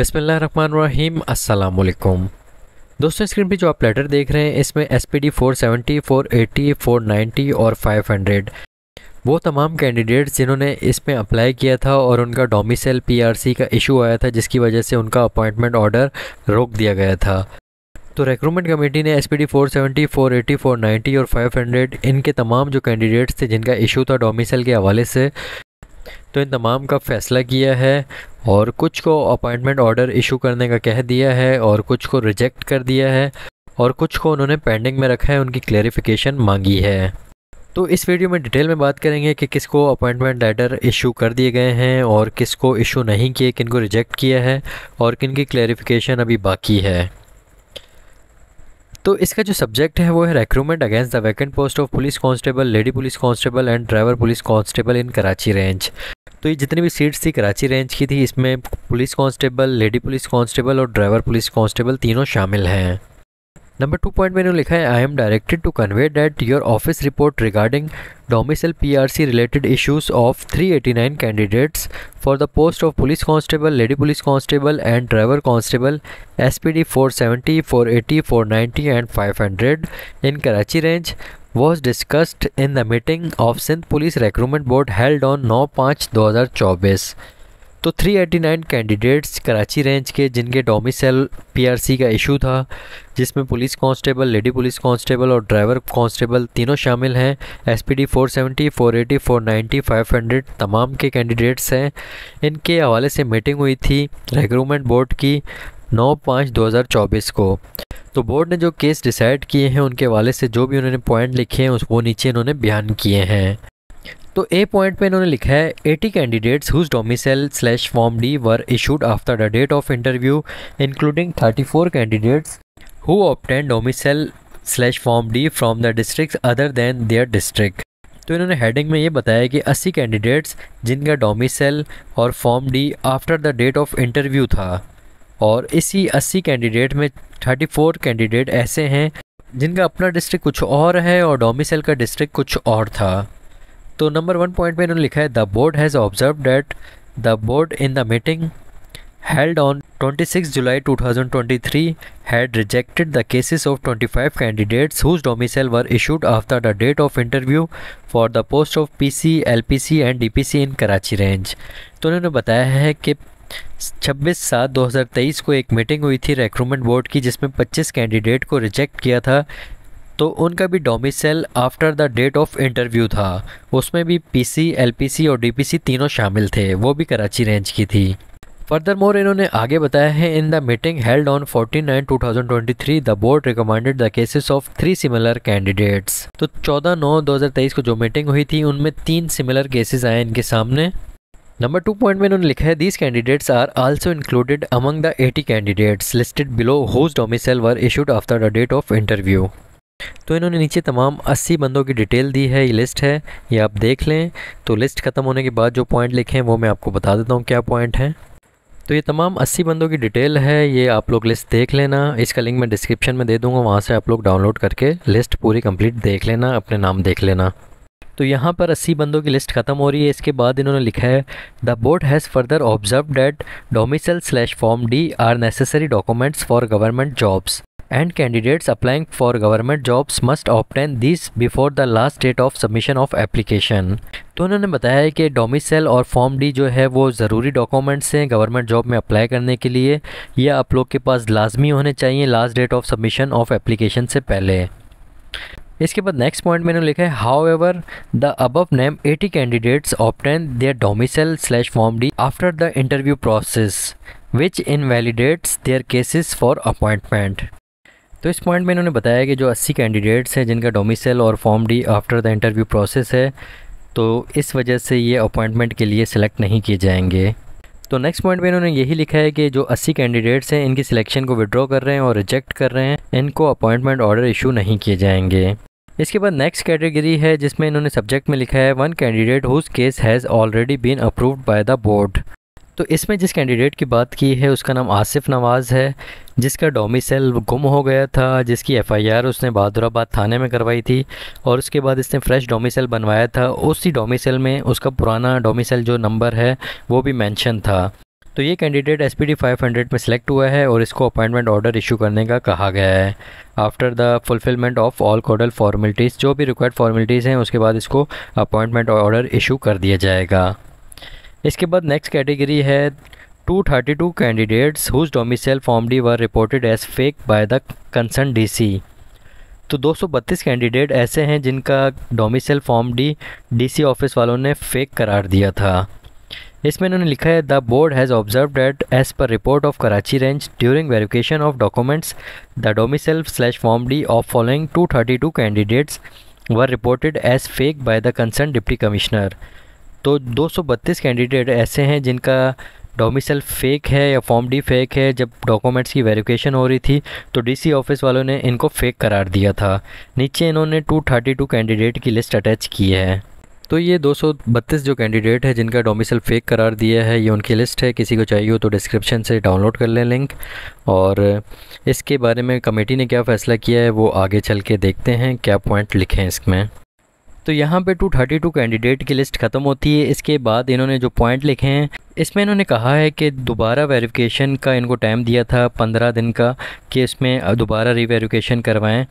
बसमीम अल्लाम दोस्तों स्क्रीन पे जो आप लेटर देख रहे हैं इसमें S P D four seventy four eighty four ninety और फाइव हंड्रेड वो तमाम कैंडिडेट्स जिन्होंने इसमें अप्लाई किया था और उनका डोमिसल पीआरसी का इशू आया था जिसकी वजह से उनका अपॉइंटमेंट ऑर्डर रोक दिया गया था तो रिक्रूटमेंट कमेटी ने S P D four seventy four eighty four ninety और फाइव हंड्रेड इनके तमाम जो कैंडिडेट्स थे जिनका इशू था डोमिसल के हवाले से तो इन तमाम का फ़ैसला किया है और कुछ को अपॉइंटमेंट ऑर्डर इशू करने का कह दिया है और कुछ को रिजेक्ट कर दिया है और कुछ को उन्होंने पेंडिंग में रखा है उनकी क्लेरिफिकेशन मांगी है तो इस वीडियो में डिटेल में बात करेंगे कि किसको अपॉइंटमेंट लेटर इशू कर दिए गए हैं और किसको इशू नहीं किए किनको रिजेक्ट किया है और किन की क्लेरिफिकेशन अभी बाकी है तो इसका जो सब्जेक्ट है वो है recruitment against the vacant post of police constable lady police constable and driver police constable in Karachi range तो ये जितनी भी सीट्स थी कराची रेंज की थी इसमें police constable lady police constable और ड्राइवर पुलिस कांस्टेबल तीनों शामिल हैं नंबर टू पॉइंट मैंने लिखा है I am directed to convey date your office report regarding domicile PRC related issues of 389 candidates for the post of police constable lady police constable and driver constable SPD 470, 480, 490 and 500 in Karachi range in the meeting of Sindh police Sindh board held on नौ पाँच दो हजार चौबीस तो 389 candidates Karachi range के जिनके domicile PRC का issue था जिसमें police constable lady police constable और ड्राइवर कांस्टेबल तीनों शामिल हैं एसपीडी 470, 480, 490, 500 तमाम के कैंडिडेट्स हैं इनके हवाले से मीटिंग हुई थी रिक्रूटमेंट बोर्ड की 9 पाँच 2024 को तो बोर्ड ने जो केस डिसाइड किए हैं उनके हवाले से जो भी उन्होंने पॉइंट लिखे हैं उस वो नीचे इन्होंने बयान किए हैं तो ए पॉइंट पे इन्होंने लिखा है eighty candidates whose domicile slash form D were issued after the date of interview including thirty four candidates who obtain domicile slash form D from the districts other than their district तो इन्होंने heading में ये बताया कि अस्सी candidates जिनका domicile और form D after the date of interview था और इसी अस्सी कैंडिडेट में थर्टी फोर कैंडिडेट ऐसे हैं जिनका अपना डिस्ट्रिक्ट कुछ और है और डोमिसल का डिस्ट्रिक्ट कुछ और था तो नंबर वन पॉइंट में इन्होंने लिखा है the board has observe that the board in the meeting held on 26 July 2023 had rejected the cases of 25 candidates whose domicile were issued after the date of interview for the post of PC LPC and DPC in Karachi range तो उन्होंने बताया है कि 26 सात 2023 को एक meeting हुई थी रिक्रूटमेंट बोर्ड की जिसमें 25 कैंडिडेट को रिजेक्ट किया था तो उनका भी domicile after the date of interview था उसमें भी पीसी, एलपीसी और डीपीसी तीनों शामिल थे वो भी कराची रेंज की थी फर्दर मोर इन्होंने आगे बताया है in the meeting held on 49 nine 2023 the board recommended the cases of three similar candidates तो 14 नौ 2023 को जो मीटिंग हुई थी उनमें तीन सिमिलर केसेस आए इनके सामने नंबर टू पॉइंट में इन्होंने लिखा है these candidates are also included among the 80 candidates listed below whose domicile were issued after the date of interview तो इन्होंने नीचे तमाम 80 बंदों की डिटेल दी है ये लिस्ट है ये आप देख लें तो लिस्ट ख़त्म होने के बाद जो पॉइंट लिखे हैं वो मैं आपको बता देता हूँ क्या पॉइंट हैं तो ये तमाम 80 बंदों की डिटेल है ये आप लोग लिस्ट देख लेना इसका लिंक मैं डिस्क्रिप्शन में दे दूँगा वहाँ से आप लोग डाउनलोड करके लिस्ट पूरी कंप्लीट देख लेना अपने नाम देख लेना तो यहाँ पर 80 बंदों की लिस्ट ख़त्म हो रही है इसके बाद इन्होंने लिखा है the board has further observe that domicile slash form D are necessary documents for government jobs and candidates applying for government jobs must obtain these before the last date of submission of application. तो उन्होंने बताया है कि domicile और form D जो है वो ज़रूरी डॉक्यूमेंट्स हैं गवर्नमेंट जॉब में अप्लाई करने के लिए या आप लोग के पास लाजमी होने चाहिए last date of submission of application से पहले इसके बाद नेक्स्ट पॉइंट मैंने लिखा है however the above name 80 candidates obtain their domicile slash form D after the interview process which invalidates their cases for appointment तो इस पॉइंट में इन्होंने बताया कि जो 80 कैंडिडेट्स हैं जिनका डोमिसल और form D after the interview process है तो इस वजह से ये अपॉइंटमेंट के लिए सिलेक्ट नहीं किए जाएंगे तो नेक्स्ट पॉइंट में इन्होंने यही लिखा है कि जो 80 कैंडिडेट्स हैं इनकी सिलेक्शन को विड्रॉ कर रहे हैं और रिजेक्ट कर रहे हैं इनको अपॉइंटमेंट ऑर्डर इशू नहीं किए जाएंगे इसके बाद नेक्स्ट कैटेगरी है जिसमें इन्होंने सब्जेक्ट में लिखा है one candidate whose case has already been approved by the board तो इसमें जिस कैंडिडेट की बात की है उसका नाम आसिफ नवाज़ है जिसका डोमिसल गुम हो गया था जिसकी एफआईआर उसने बहादुराबाद थाने में करवाई थी और उसके बाद इसने फ़्रेश डोमिसल बनवाया था उसी डोमिसल में उसका पुराना डोमिसल जो नंबर है वो भी मेंशन था तो ये candidate S P D five hundred में सेलेक्ट हुआ है और इसको अपॉइंटमेंट ऑर्डर इशू करने का कहा गया है after the fulfilment of all codal formalities जो भी रिक्वायर्ड फॉर्मेलिटीज़ हैं उसके बाद इसको अपॉइंटमेंट ऑर्डर इशू कर दिया जाएगा इसके बाद नेक्स्ट कैटेगरी है 232 candidates whose form D were reported as fake by the concern DC तो 232 कैंडिडेट ऐसे हैं जिनका domicile form D DC office वालों ने फेक करार दिया था इसमें इन्होंने लिखा है the board has observe that as per report of Karachi range during verification of documents the domicile slash form D of following 232 candidates were reported as fake by the concern deputy commissioner तो 232 candidate ऐसे हैं जिनका domicile fake है या form D fake है जब documents की verification हो रही थी तो डीसी ऑफिस वालों ने इनको फेक करार दिया था नीचे इन्होंने 232 कैंडिडेट की लिस्ट अटैच की है तो ये 232 जो कैंडिडेट है जिनका डोमिसल फेक करार दिया है ये उनकी लिस्ट है किसी को चाहिए हो तो डिस्क्रिप्शन से डाउनलोड कर लें लिंक और इसके बारे में कमेटी ने क्या फ़ैसला किया है वो आगे चल के देखते हैं क्या पॉइंट लिखे हैं इसमें तो यहाँ पे 232 कैंडिडेट की लिस्ट ख़त्म होती है इसके बाद इन्होंने जो पॉइंट लिखे हैं इसमें इन्होंने कहा है कि दोबारा वेरिफिकेशन का इनको टाइम दिया था पंद्रह दिन का कि इसमें दोबारा रिवेरिफिकेशन करवाएं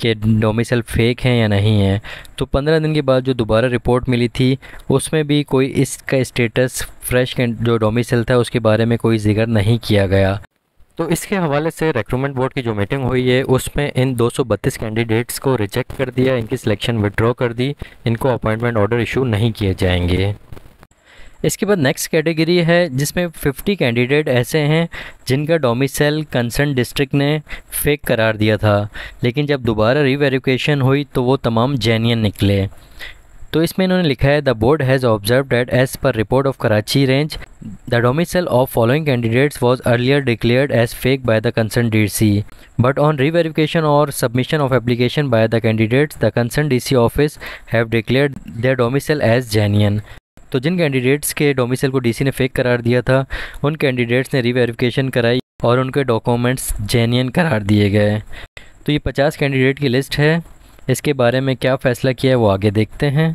कि डोमिसल फेक हैं या नहीं है तो पंद्रह दिन के बाद जो दोबारा रिपोर्ट मिली थी उसमें भी कोई इसका स्टेटस फ्रेश जो डोमिसल था उसके बारे में कोई जिक्र नहीं किया गया तो इसके हवाले से रिक्रूटमेंट बोर्ड की जो मीटिंग हुई है उसमें इन 232 कैंडिडेट्स को रिजेक्ट कर दिया इनकी सिलेक्शन विड्रॉ कर दी इनको अपॉइंटमेंट ऑर्डर इशू नहीं किए जाएंगे इसके बाद नेक्स्ट कैटेगरी है जिसमें 50 कैंडिडेट ऐसे हैं जिनका डोमिसल कंसर्न डिस्ट्रिक्ट ने फेक करार दिया था लेकिन जब दोबारा रिवेरिफिकेशन हुई तो वो तमाम जेन्यन निकले तो इसमें इन्होंने लिखा है the board has observe that as per report of Karachi range The domicile of following candidates was earlier declared as fake by the concerned DC. But on re-verification or submission of application by the candidates, the concerned DC office have declared their domicile as genuine. तो जिन candidates के domicile को DC ने fake करार दिया था उन candidates ने रीवेरिफिकेशन कराई और उनके डॉक्यूमेंट्स जेन्यन करार दिए गए तो ये पचास कैंडिडेट की लिस्ट है इसके बारे में क्या फ़ैसला किया है वो आगे देखते हैं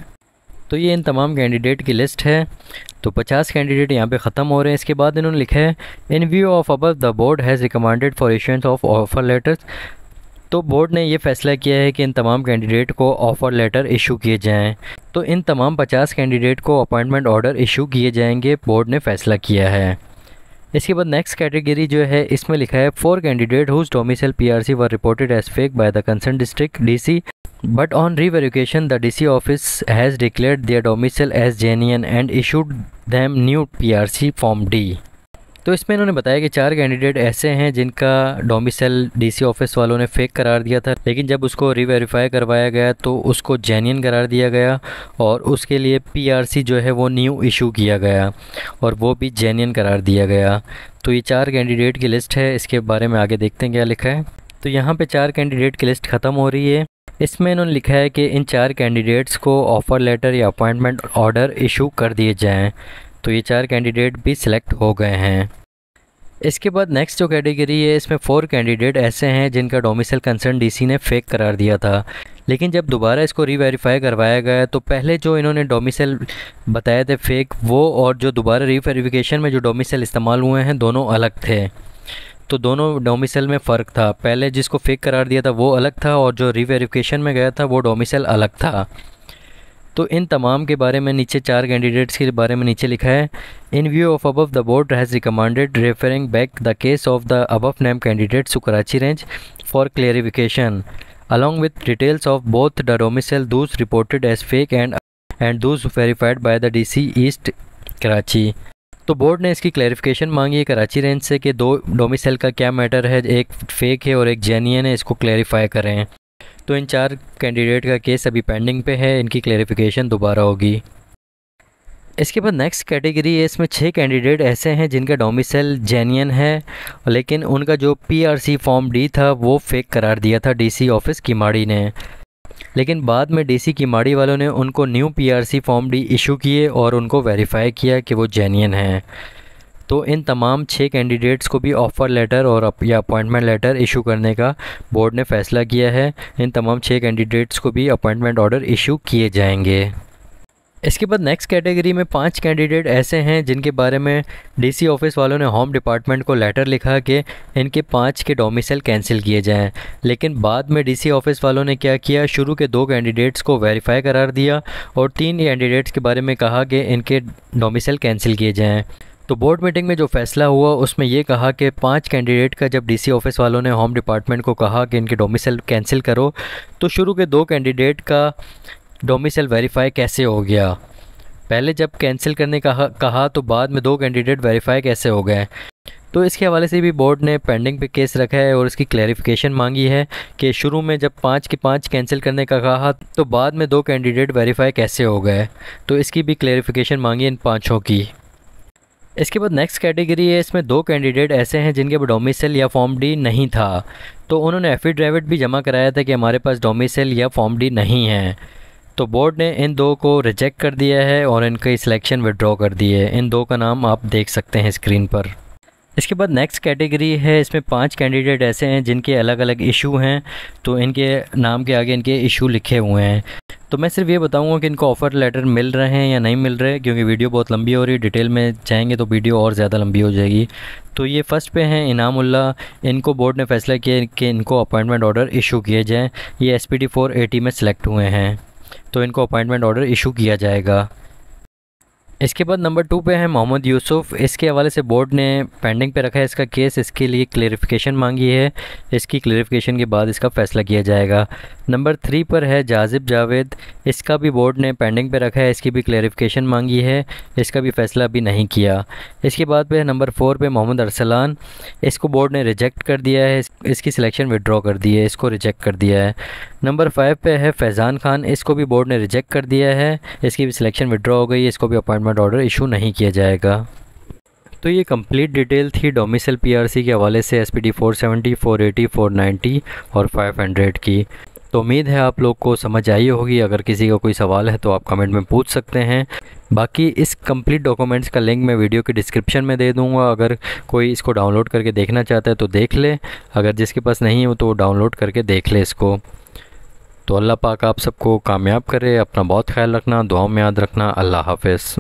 तो ये इन तमाम कैंडिडेट की लिस्ट है तो 50 कैंडिडेट यहाँ पे ख़त्म हो रहे हैं इसके बाद इन्होंने लिखा है in view of above the board has recommended for issuance of offer letters तो बोर्ड ने यह फैसला किया है कि इन तमाम कैंडिडेट को ऑफ़र लेटर इशू किए जाएं तो इन तमाम 50 कैंडिडेट को अपॉइंटमेंट ऑर्डर इशू किए जाएंगे बोर्ड ने फैसला किया है इसके बाद नेक्स्ट कैटेगरी जो है इसमें लिखा है four candidate whose domicile PRC were reported as fake by the concern district DC But on revocation, the DC office has declared their domicile as genuine and issued them new PRC form D. तो इसमें इन्होंने बताया कि चार candidate ऐसे हैं जिनका domicile DC office वालों ने फेक करार दिया था लेकिन जब उसको रीवेरीफाई करवाया गया तो उसको जेन्यन करार दिया गया और उसके लिए पीआरसी जो है वो न्यू इशू किया गया और वो भी जेन्यन करार दिया गया तो ये चार कैंडिडेट की लिस्ट है इसके बारे में आगे देखते हैं क्या लिखा है तो यहाँ पर चार कैंडिडेट की लिस्ट ख़त्म हो रही है इसमें इन्होंने लिखा है कि इन चार कैंडिडेट्स को ऑफ़र लेटर या अपॉइंटमेंट ऑर्डर इशू कर दिए जाएं तो ये चार कैंडिडेट भी सिलेक्ट हो गए हैं इसके बाद नेक्स्ट जो कैटेगरी है इसमें फ़ोर कैंडिडेट ऐसे हैं जिनका डोमिसल कंसर्न डीसी ने फेक करार दिया था लेकिन जब दोबारा इसको रीवेरीफाई करवाया गया तो पहले जो इन्होंने डोमिसल बताए थे फेक वो और जो दोबारा रीवेरीफिकेशन में जो डोमिसल इस्तेमाल हुए हैं दोनों अलग थे तो दोनों डोमिसल में फ़र्क था पहले जिसको फेक करार दिया था वो अलग था और जो रिवेरिफिकेशन में गया था वो डोमिसल अलग था तो इन तमाम के बारे में नीचे चार कैंडिडेट्स के बारे में नीचे लिखा है in view of above the board has recommended referring back the case of the above name candidates to Karachi range for clarification along with details of both the domicile those reported as fake and and those verified by the DC east Karachi तो board ने इसकी clarification मांगी है Karachi range से कि दो domicile का क्या मैटर है एक फेक है और एक जेनियन है इसको क्लैरिफाई करें तो इन चार कैंडिडेट का केस अभी पेंडिंग पे है इनकी क्लैरिफिकेशन दोबारा होगी इसके बाद नेक्स्ट कैटेगरी है इसमें छः कैंडिडेट ऐसे हैं जिनका डोमिसल जेनियन है लेकिन उनका जो पी फॉर्म डी था वो फेक करार दिया था डी ऑफिस किमाड़ी ने लेकिन बाद में डीसी किमाड़ी वालों ने उनको new PRC form D issue किए और उनको वेरीफाई किया कि वो जेन्यन हैं तो इन तमाम छः कैंडिडेट्स को भी ऑफ़र लेटर और या अपॉइंटमेंट लेटर इशू करने का बोर्ड ने फैसला किया है इन तमाम छः कैंडिडेट्स को भी अपॉइंटमेंट ऑर्डर इशू किए जाएंगे इसके बाद नेक्स्ट कैटेगरी में पांच कैंडिडेट ऐसे हैं जिनके बारे में डीसी ऑफिस वालों ने होम डिपार्टमेंट को लेटर लिखा कि इनके पांच के डोमिसल कैंसिल किए जाएं लेकिन बाद में डीसी ऑफिस वालों ने क्या किया शुरू के दो कैंडिडेट्स को वेरीफाई करार दिया और तीन कैंडिडेट्स के बारे में कहा कि इनके डोमिसल कैंसिल किए जाएँ तो बोर्ड मीटिंग में जो फैसला हुआ उसमें यह कहा कि पांच कैंडिडेट का जब डीसी ऑफिस वालों ने होम डिपार्टमेंट को कहा कि इनके डोमिसल कैंसिल करो तो शुरू के दो कैंडिडेट का डोमिसल वेरीफाई कैसे हो गया पहले जब कैंसिल करने का कहा तो बाद में दो कैंडिडेट वेरीफाई कैसे हो गए तो इसके हवाले से भी बोर्ड ने पेंडिंग पे केस रखा है और इसकी क्लेरिफिकेशन मांगी है कि शुरू में जब पाँच के पाँच कैंसिल करने का कहा तो बाद में दो कैंडिडेट वेरीफाई कैसे हो गए तो इसकी भी क्लैरिफिकेशन मांगी इन पाँचों की इसके बाद नेक्स्ट कैटेगरी है इसमें दो कैंडिडेट ऐसे हैं जिनके पास डोमिसल या फॉर्म डी नहीं था तो उन्होंने एफिडेविट भी जमा कराया था कि हमारे पास डोमिसल या फॉर्म डी नहीं है तो बोर्ड ने इन दो को रिजेक्ट कर दिया है और इनकी सिलेक्शन विड्रॉ कर दी है इन दो का नाम आप देख सकते हैं स्क्रीन पर इसके बाद नेक्स्ट कैटेगरी है इसमें पांच कैंडिडेट ऐसे हैं जिनके अलग अलग इशू हैं तो इनके नाम के आगे इनके इशू लिखे हुए हैं तो मैं सिर्फ ये बताऊंगा कि इनको ऑफ़र लेटर मिल रहे हैं या नहीं मिल रहे क्योंकि वीडियो बहुत लंबी हो रही है डिटेल में जाएंगे तो वीडियो और ज़्यादा लंबी हो जाएगी तो ये फ़र्स्ट पे हैं इनामुल्ला इनको बोर्ड ने फैसला किया कि इनको अपॉइंटमेंट ऑर्डर इशू किए जाएँ ये एस पी में सेलेक्ट हुए हैं तो इनको अपॉइंटमेंट ऑर्डर इशू किया जाएगा इसके बाद नंबर टू पे है मोहम्मद यूसुफ इसके हवाले से बोर्ड ने पेंडिंग पे रखा है इसका केस इसके लिए क्लेरिफिकेशन मांगी है इसकी क्लेरिफिकेशन के बाद इसका फैसला किया जाएगा नंबर थ्री पर है जाजिब जावेद इसका भी बोर्ड ने पेंडिंग पे रखा है इसकी भी क्लेरिफिकेशन मांगी है इसका भी फैसला अभी नहीं किया इसके बाद पे नंबर फोर पर मोहम्मद अरसलान इसको बोर्ड ने रिजेक्ट कर दिया है इसकी सिलेक्शन विड्रॉ कर दी है इसको रिजेक्ट कर दिया है नंबर फाइव पे है फैज़ान खान इसको भी बोर्ड ने रिजेक्ट कर दिया है इसकी भी सिलेक्शन विड्रॉ हो गई इसको भी अपॉइंटमेंट ऑर्डर इशू नहीं किया जाएगा तो ये कंप्लीट डिटेल थी डोमिसल पीआरसी के हवाले से S P D four seventy four eighty four ninety और फाइव हंड्रेड की तो उम्मीद है आप लोग को समझ आई होगी अगर किसी का कोई सवाल है तो आप कमेंट में पूछ सकते हैं बाकी इस कंप्लीट डॉक्यूमेंट्स का लिंक मैं वीडियो के डिस्क्रिप्शन में दे दूंगा अगर कोई इसको डाउनलोड करके देखना चाहता है तो देख ले अगर जिसके पास नहीं हो तो वो डाउनलोड करके देख ले इसको तो अल्लाह पाक आप सबको कामयाब करे अपना बहुत ख्याल रखना दुआओं में याद रखना अल्लाह हाफिज़